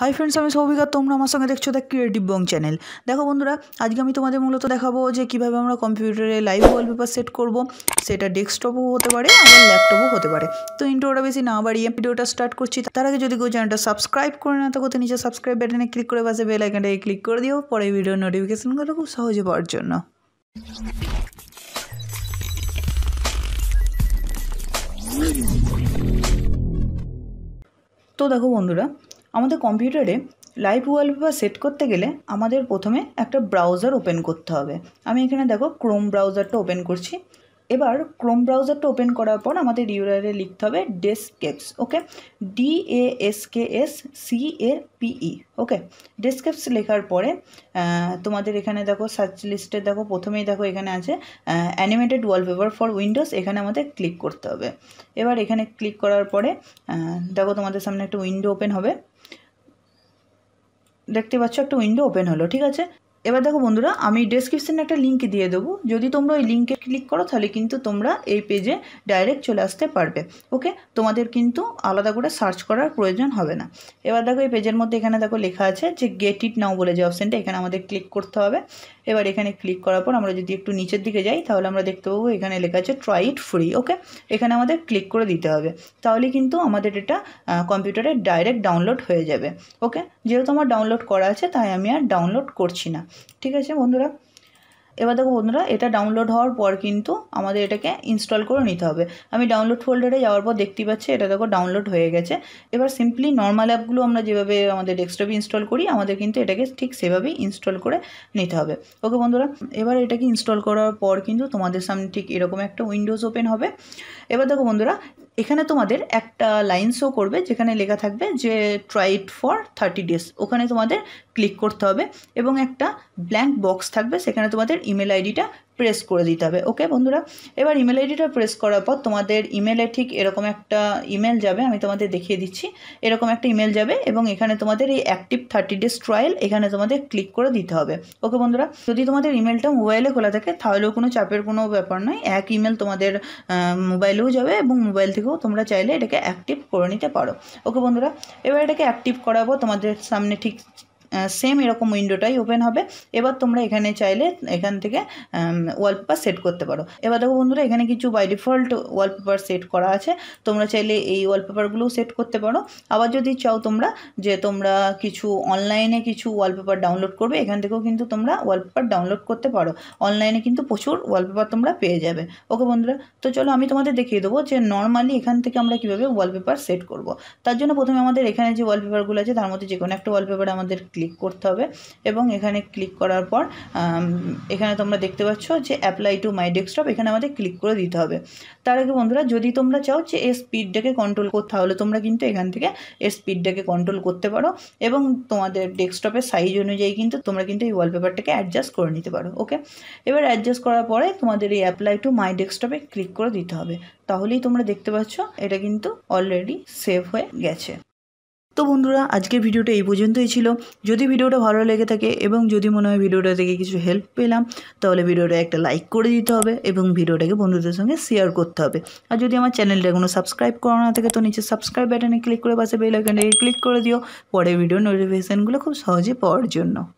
hi friends আমি সৌভিকা তোমরা আমার সঙ্গে দেখছো দ্য ক্রিয়েটিভ বং চ্যানেল দেখো বন্ধুরা আজকে আমি তোমাদের মূলত দেখাবো যে কিভাবে আমরা কম্পিউটারে লাইভ ওয়ালপেপার সেট করব সেটা ডেস্কটপও হতে পারে আবার ল্যাপটপও হতে পারে তো ইন্ট্রোটা বেশি না বাড়িয়ে ভিডিওটা স্টার্ট করছি তার আগে যদি কেউ চ্যানেলটা সাবস্ক্রাইব করে না থাকো তো নিচে সাবস্ক্রাইব বাটনে ক্লিক করে পাশে বেল আইকনটাকে ক্লিক করে দিও পরে ভিডিও নোটিফিকেশানগুলো খুব সহজে পাওয়ার জন্য তো দেখো বন্ধুরা আমাদের কম্পিউটারে লাইভ ওয়ালপেপার সেট করতে গেলে আমাদের প্রথমে একটা ব্রাউজার ওপেন করতে হবে আমি এখানে দেখো ক্রোম ব্রাউজারটা ওপেন করছি এবার ক্রোম ব্রাউজারটা ওপেন করার পর আমাদের ইউআরএ লিখতে হবে deskscapes okay D A S K S C A P E okay deskscapes লেখার পরে তোমাদের এখানে দেখো সার্চ লিস্টে দেখো প্রথমেই দেখো এখানে আছে অ্যানিমেটেড ওয়ালপেপার ফর উইন্ডোজ এখানে আমাদের ক্লিক করতে হবে এবার এখানে ক্লিক করার পরে দেখো তোমাদের সামনে একটা উইন্ডো ওপেন হবে দেখতে পাচ্ছ একটা উইন্ডো ওপেন হলো ঠিক আছে এবার দেখো বন্ধুরা আমি ডিসক্রিপশানে একটা লিঙ্ক দিয়ে দেবো যদি তোমরা ওই লিঙ্কে ক্লিক করো তাহলে কিন্তু তোমরা এই পেজে ডাইরেক্ট চলে আসতে পারবে ওকে তোমাদের কিন্তু আলাদা করে সার্চ করার প্রয়োজন হবে না এবার দেখো এই পেজের মধ্যে এখানে দেখো লেখা আছে যে গেট ইট নাও বলে যে অপশানটা এখানে আমাদের ক্লিক করতে হবে এবার এখানে ক্লিক করার পর আমরা যদি একটু নিচের দিকে যাই তাহলে আমরা দেখতে পাবো এখানে লেখা আছে ট্রাই ইট ফ্রি ওকে এখানে আমাদের ক্লিক করে দিতে হবে তাহলে কিন্তু আমাদের এটা কম্পিউটারে ডাইরেক্ট ডাউনলোড হয়ে যাবে ওকে যেহেতু আমার ডাউনলোড করা আছে তাই আমি আর ডাউনলোড করছি না ঠিক আছে বন্ধুরা এবার দেখো বন্ধুরা এটা ডাউনলোড হওয়ার পর কিন্তু আমাদের এটাকে ইনস্টল করে নিতে হবে আমি ডাউনলোড ফোল্ডারে যাওয়ার পর দেখতে পাচ্ছি এটা দেখো ডাউনলোড হয়ে গেছে এবার সিম্পলি নর্মাল অ্যাপগুলো আমরা যেভাবে আমাদের ডেস্কটপে ইনস্টল করি আমাদের কিন্তু এটাকে ঠিক সেভাবেই ইনস্টল করে নিতে হবে ওকে বন্ধুরা এবার এটাকে ইনস্টল করার পর কিন্তু তোমাদের সামনে ঠিক এরকম একটা উইন্ডোজ ওপেন হবে এবার দেখো বন্ধুরা এখানে তোমাদের একটা লাইন শো করবে যেখানে লেখা থাকবে যে ট্রাইট ফর থার্টি ডেজ ওখানে তোমাদের ক্লিক করতে হবে এবং একটা ব্ল্যাঙ্ক বক্স থাকবে সেখানে তোমাদের ইমেল আইডিটা প্রেস করে দিতে হবে ওকে বন্ধুরা এবার ইমেল আইডিটা প্রেস করার পর তোমাদের ইমেলে ঠিক এরকম একটা ইমেল যাবে আমি তোমাদের দেখিয়ে দিচ্ছি এরকম একটা ইমেল যাবে এবং এখানে তোমাদের এই অ্যাক্টিভ থার্টি ডেজ ট্রায়াল এখানে তোমাদের ক্লিক করে দিতে হবে ওকে বন্ধুরা যদি তোমাদের ইমেলটা মোবাইলে খোলা থাকে তাহলেও কোনো চাপের কোনো ব্যাপার নয় এক ইমেল তোমাদের মোবাইলেও যাবে এবং মোবাইল থেকেও তোমরা চাইলে এটাকে অ্যাক্টিভ করে নিতে পারো ওকে বন্ধুরা এবার এটাকে অ্যাক্টিভ করাবো তোমাদের সামনে ঠিক সেম এরকম উইন্ডোটাই ওপেন হবে এবার তোমরা এখানে চাইলে এখান থেকে ওয়ালপেপার সেট করতে পারো এবার দেখো বন্ধুরা এখানে কিছু বাই ডিফল্ট ওয়ালপেপার সেট করা আছে তোমরা চাইলে এই ওয়ালপেপারগুলোও সেট করতে পারো আবার যদি চাও তোমরা যে তোমরা কিছু অনলাইনে কিছু ওয়ালপেপার ডাউনলোড করবে এখান থেকেও কিন্তু তোমরা ওয়ালপেপার ডাউনলোড করতে পারো অনলাইনে কিন্তু প্রচুর ওয়ালপেপার তোমরা পেয়ে যাবে ওকে বন্ধুরা তো চলো আমি তোমাদের দেখিয়ে দেবো যে নর্মালি এখান থেকে আমরা কীভাবে ওয়ালপেপার সেট করব তার জন্য প্রথমে আমাদের এখানে যে ওয়ালপেপারগুলো আছে তার মধ্যে যে কোনো একটা ওয়ালপেপার আমাদের ক্লিক করতে হবে এবং এখানে ক্লিক করার পর এখানে তোমরা দেখতে পাচ্ছ যে অ্যাপ্লাই টু মাই ডেস্কটপ এখানে আমাদের ক্লিক করে দিতে হবে তার আগে বন্ধুরা যদি তোমরা চাও যে এর স্পিডটাকে কন্ট্রোল করতে তাহলে তোমরা কিন্তু এখান থেকে এর স্পিডটাকে কন্ট্রোল করতে পারো এবং তোমাদের ডেস্কটপের সাইজ অনুযায়ী কিন্তু তোমরা কিন্তু এই ওয়ালপেপারটাকে অ্যাডজাস্ট করে নিতে পারো ওকে এবার অ্যাডজাস্ট করার পরে তোমাদের এই অ্যাপ্লাই টু মাই ডেস্কটপে ক্লিক করে দিতে হবে তাহলেই তোমরা দেখতে পাচ্ছ এটা কিন্তু অলরেডি সেভ হয়ে গেছে তো বন্ধুরা আজকের ভিডিওটা এই পর্যন্তই ছিল যদি ভিডিওটা ভালো লেগে থাকে এবং যদি মনে হয় ভিডিওটা থেকে কিছু হেল্প পেলাম তাহলে ভিডিওটা একটা লাইক করে দিতে হবে এবং ভিডিওটাকে বন্ধুদের সঙ্গে শেয়ার করতে হবে আর যদি আমার চ্যানেলটা কোনো সাবস্ক্রাইব করা না থাকে তো নিচে সাবস্ক্রাইব বাটনে ক্লিক করে পাশে বেল ক্লিক করে দিও পরে ভিডিও নোটিফিকেশানগুলো খুব সহজে পাওয়ার জন্য